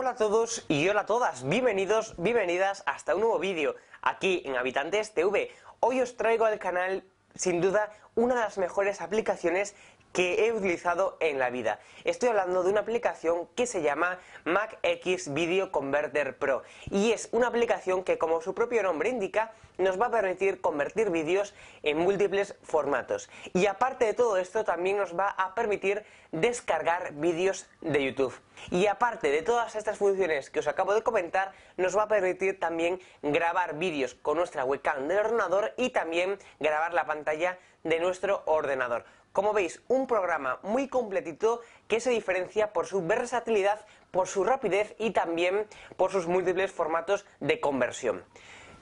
Hola a todos y hola a todas, bienvenidos, bienvenidas hasta un nuevo vídeo aquí en Habitantes TV. Hoy os traigo al canal, sin duda, una de las mejores aplicaciones que he utilizado en la vida. Estoy hablando de una aplicación que se llama MacX Video Converter Pro y es una aplicación que como su propio nombre indica nos va a permitir convertir vídeos en múltiples formatos y aparte de todo esto también nos va a permitir descargar vídeos de YouTube y aparte de todas estas funciones que os acabo de comentar nos va a permitir también grabar vídeos con nuestra webcam del ordenador y también grabar la pantalla de nuestro ordenador como veis, un programa muy completito que se diferencia por su versatilidad, por su rapidez y también por sus múltiples formatos de conversión.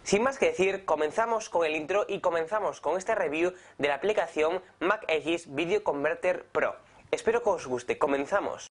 Sin más que decir, comenzamos con el intro y comenzamos con esta review de la aplicación Mac MacX Video Converter Pro. Espero que os guste, comenzamos.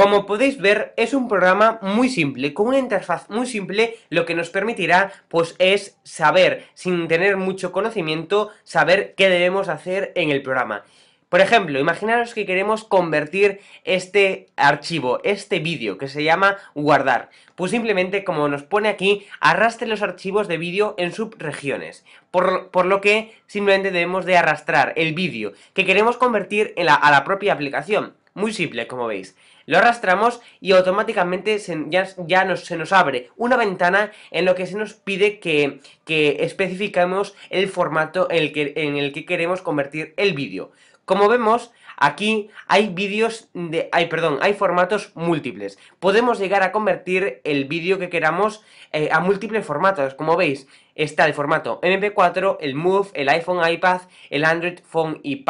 Como podéis ver, es un programa muy simple, con una interfaz muy simple, lo que nos permitirá, pues, es saber, sin tener mucho conocimiento, saber qué debemos hacer en el programa. Por ejemplo, imaginaros que queremos convertir este archivo, este vídeo, que se llama guardar. Pues simplemente, como nos pone aquí, arrastre los archivos de vídeo en subregiones. Por, lo que simplemente debemos de arrastrar el vídeo que queremos convertir a la propia aplicación. Muy simple, como veis. Lo arrastramos y automáticamente ya, se nos abre una ventana en lo que se nos pide que, que especificamos el formato en el, que, en el que queremos convertir el vídeo. Como vemos, aquí hay vídeos de. Hay, perdón, hay formatos múltiples. Podemos llegar a convertir el vídeo que queramos eh, a múltiples formatos. Como veis, está el formato MP4, el Move, el iPhone, iPad, el Android Phone y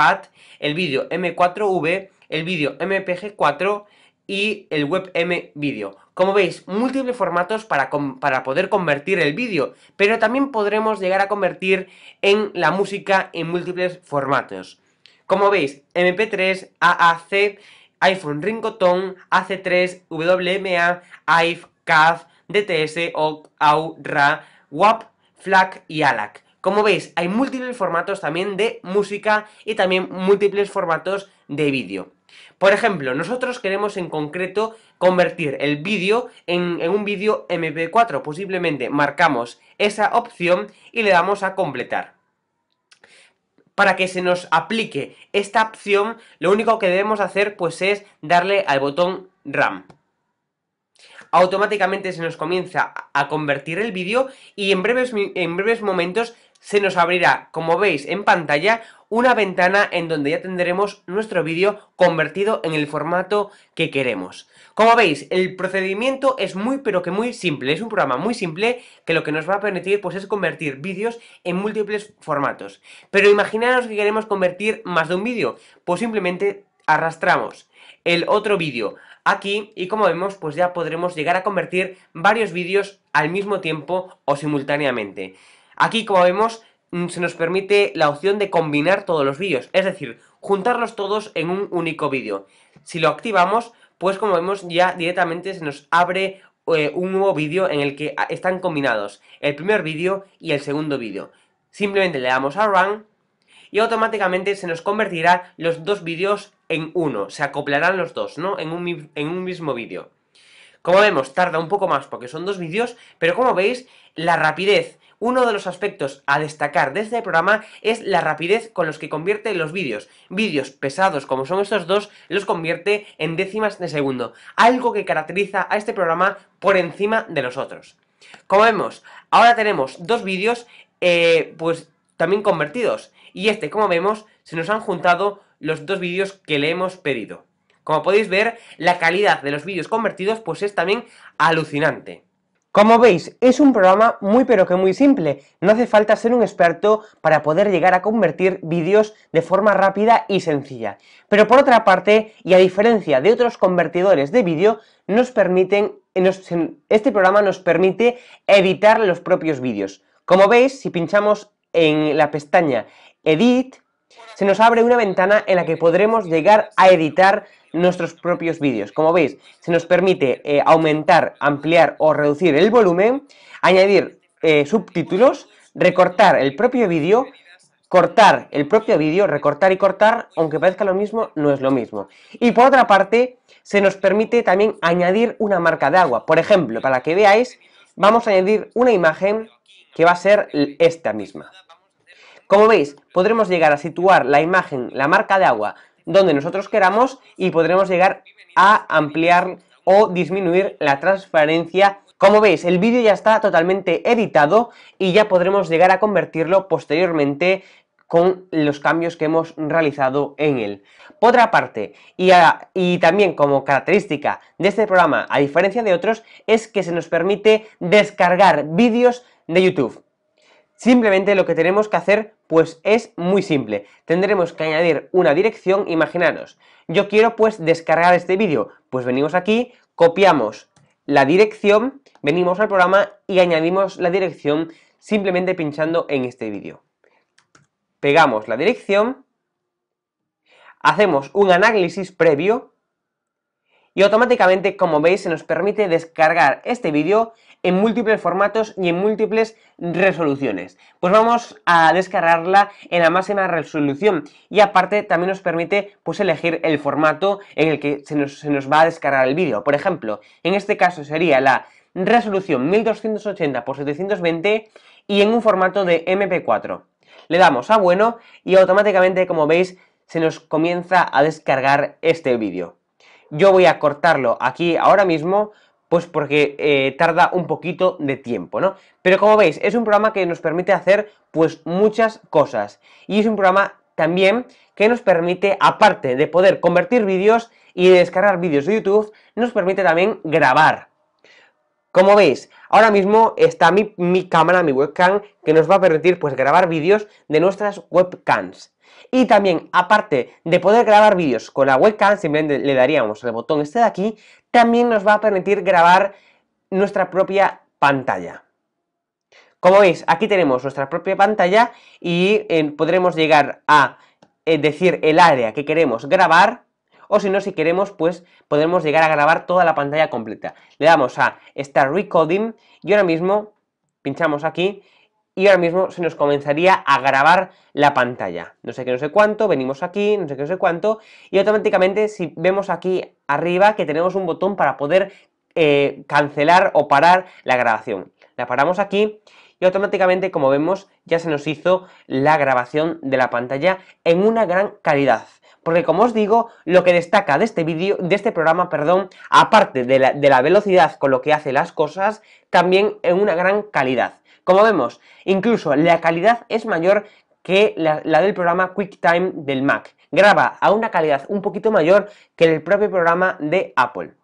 el vídeo M4V, el vídeo MPG4 y el WebM Video. Como veis, múltiples formatos para, para poder convertir el vídeo, pero también podremos llegar a convertir en la música en múltiples formatos. Como veis, MP3, AAC, iPhone Ringtone, AC3, WMA, AIF, CAF, DTS, OC, AU, RA, WAP, FLAC y ALAC. Como veis, hay múltiples formatos también de música y también múltiples formatos de vídeo. Por ejemplo, nosotros queremos en concreto convertir el vídeo en, un vídeo MP4. Posiblemente marcamos esa opción y le damos a completar. Para que se nos aplique esta opción, lo único que debemos hacer pues es darle al botón RAM. Automáticamente se nos comienza a convertir el vídeo y en breves, en breves momentos se nos abrirá, como veis en pantalla, una ventana en donde ya tendremos nuestro vídeo convertido en el formato que queremos. Como veis, el procedimiento es muy pero que muy simple, es un programa muy simple que lo que nos va a permitir pues es convertir vídeos en múltiples formatos. Pero imaginaros que queremos convertir más de un vídeo, pues simplemente arrastramos el otro vídeo aquí y como vemos pues ya podremos llegar a convertir varios vídeos al mismo tiempo o simultáneamente. Aquí como vemos Mm, se nos permite la opción de combinar todos los vídeos, es decir, juntarlos todos en un único vídeo. Si lo activamos, pues como vemos ya directamente se nos abre eh, un nuevo vídeo en el que ah, están combinados el primer vídeo y el segundo vídeo. Simplemente le damos a Run y automáticamente se nos convertirá los dos vídeos en uno, se acoplarán los dos, ¿no? En un, en un mismo vídeo. Como vemos, tarda un poco más porque son dos vídeos, pero como veis, la rapidez uno de los aspectos a destacar de este programa es la rapidez con los que convierte los vídeos. Vídeos pesados como son estos dos los convierte en décimas de segundo, algo que caracteriza a este programa por encima de los otros. Como vemos, ahora tenemos dos vídeos eh, pues también convertidos y este como vemos se nos han juntado los dos vídeos que le hemos pedido. Como podéis ver, la calidad de los vídeos convertidos pues es también alucinante. Como veis, es un programa muy pero que muy simple, no hace falta ser un experto para poder llegar a convertir vídeos de forma rápida y sencilla. Pero por otra parte, y a diferencia de otros convertidores de vídeo, nos permiten, este programa nos permite editar los propios vídeos. Como veis, si pinchamos en la pestaña Edit, se nos abre una ventana en la que podremos llegar a editar nuestros propios vídeos. Como veis, se nos permite eh, aumentar, ampliar o reducir el volumen, añadir eh, subtítulos, recortar el propio vídeo, cortar el propio vídeo, recortar y cortar, aunque parezca lo mismo, no es lo mismo. Y por otra parte, se nos permite también añadir una marca de agua. Por ejemplo, para que veáis, vamos a añadir una imagen que va a ser esta misma. Como veis, podremos llegar a situar la imagen, la marca de agua, donde nosotros queramos y podremos llegar a ampliar o disminuir la transparencia. Como veis, el vídeo ya está totalmente editado y ya podremos llegar a convertirlo posteriormente con los cambios que hemos realizado en él. Por otra parte, y, y, también como característica de este programa, a diferencia de otros, es que se nos permite descargar vídeos de YouTube. Simplemente lo que tenemos que hacer pues es muy simple. Tendremos que añadir una dirección, imaginaros, yo quiero pues descargar este vídeo, pues venimos aquí, copiamos la dirección, venimos al programa y añadimos la dirección simplemente pinchando en este vídeo. Pegamos la dirección, hacemos un análisis previo y automáticamente, como veis, se nos permite descargar este vídeo en múltiples formatos y en múltiples resoluciones. Pues vamos a descargarla en la máxima resolución y aparte también nos permite pues elegir el formato en el que se nos, se nos va a descargar el vídeo. Por ejemplo, en este caso sería la resolución 1280x720 y en un formato de MP4. Le damos a bueno y automáticamente como veis se nos comienza a descargar este vídeo. Yo voy a cortarlo aquí ahora mismo pues porque eh, tarda un poquito de tiempo, ¿no? Pero como veis, es un programa que nos permite hacer pues muchas cosas. Y es un programa también que nos permite, aparte de poder convertir vídeos y descargar vídeos de YouTube, nos permite también grabar. Como veis, ahora mismo está mi, mi cámara, mi webcam, que nos va a permitir pues grabar vídeos de nuestras webcams. Y también, aparte de poder grabar vídeos con la webcam, simplemente le daríamos el botón este de aquí, también nos va a permitir grabar nuestra propia pantalla. Como veis, aquí tenemos nuestra propia pantalla y eh, podremos llegar a eh, decir el área que queremos grabar o si no, si queremos, pues podremos llegar a grabar toda la pantalla completa. Le damos a Start Recording y ahora mismo pinchamos aquí y ahora mismo se nos comenzaría a grabar la pantalla. No sé qué, no sé cuánto, venimos aquí, no sé qué, no sé cuánto, y automáticamente si vemos aquí arriba que tenemos un botón para poder eh, cancelar o parar la grabación. La paramos aquí y automáticamente, como vemos, ya se nos hizo la grabación de la pantalla en una gran calidad. Porque como os digo, lo que destaca de este vídeo, de este programa, perdón, aparte de la velocidad con lo que hace las cosas, también en una gran calidad. Como vemos, incluso la calidad es mayor que la, del programa QuickTime del Mac. Graba a una calidad un poquito mayor que el propio programa de Apple.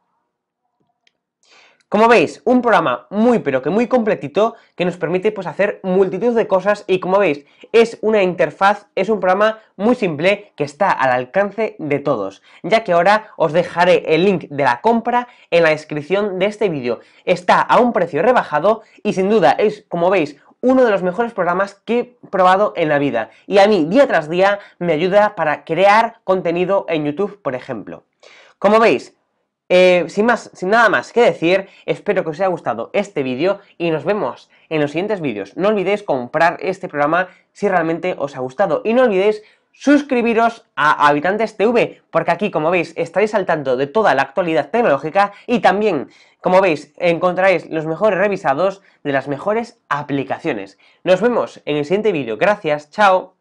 Como veis, un programa muy pero que muy completito que nos permite pues hacer multitud de cosas y como veis es una interfaz, es un programa muy simple que está al alcance de todos, ya que ahora os dejaré el link de la compra en la descripción de este vídeo. Está a un precio rebajado y sin duda es, como veis, uno de los mejores programas que he probado en la vida y a mí día tras día me ayuda para crear contenido en YouTube, por ejemplo. Como veis, eh, sin, más, sin nada más que decir, espero que os haya gustado este vídeo y nos vemos en los siguientes vídeos. No olvidéis comprar este programa si realmente os ha gustado y no olvidéis suscribiros a Habitantes TV, porque aquí, como veis, estaréis al tanto de toda la actualidad tecnológica y también, como veis, encontraréis los mejores revisados de las mejores aplicaciones. Nos vemos en el siguiente vídeo. Gracias, chao.